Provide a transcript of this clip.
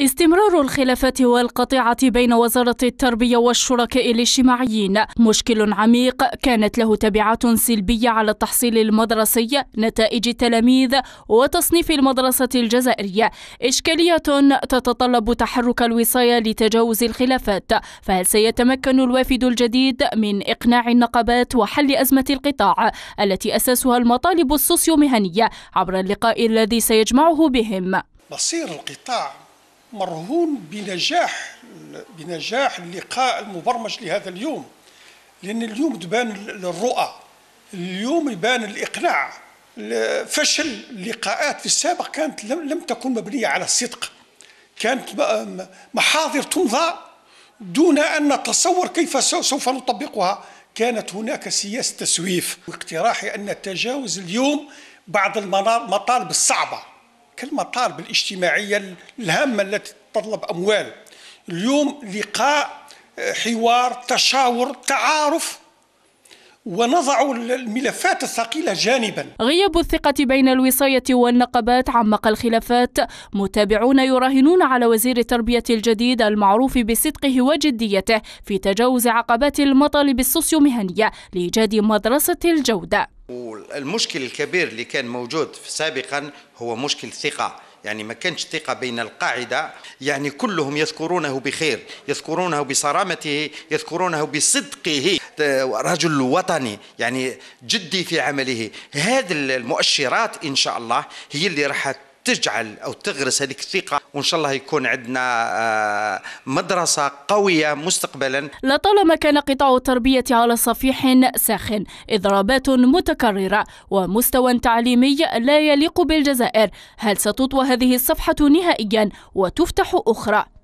استمرار الخلافات والقطيعة بين وزارة التربية والشركاء الاجتماعيين مشكل عميق كانت له تبعات سلبية على التحصيل المدرسي نتائج التلاميذ وتصنيف المدرسة الجزائرية إشكالية تتطلب تحرك الوصاية لتجاوز الخلافات فهل سيتمكن الوافد الجديد من إقناع النقابات وحل أزمة القطاع التي أساسها المطالب السوسيومهنية عبر اللقاء الذي سيجمعه بهم مصير القطاع مرهون بنجاح بنجاح اللقاء المبرمج لهذا اليوم لأن اليوم تبان الرؤى اليوم يبان الإقناع فشل اللقاءات في السابق كانت لم تكن مبنية على الصدق كانت محاضر تمضى دون أن نتصور كيف سوف نطبقها كانت هناك سياسة تسويف واقتراحي أن نتجاوز اليوم بعض المطالب الصعبة كالمطالب الاجتماعية الهامة التي تطلب أموال اليوم لقاء آه، حوار تشاور تعارف ونضع الملفات الثقيلة جانبا غياب الثقة بين الوصاية والنقابات عمق الخلافات متابعون يراهنون على وزير التربية الجديد المعروف بصدقه وجديته في تجاوز عقبات المطالب السوسيومهنية لإيجاد مدرسة الجودة والمشكل الكبير اللي كان موجود سابقا هو مشكل ثقة يعني ما كانش ثقة بين القاعدة يعني كلهم يذكرونه بخير يذكرونه بصرامته يذكرونه بصدقه رجل وطني يعني جدي في عمله هذه المؤشرات إن شاء الله هي اللي راح تجعل او تغرس هذيك الثقه وان شاء الله يكون عندنا آه، مدرسه قويه مستقبلا لطالما كان قطاع التربيه على صفيح ساخن اضرابات متكرره ومستوى تعليمي لا يليق بالجزائر هل ستطوى هذه الصفحه نهائيا وتفتح اخرى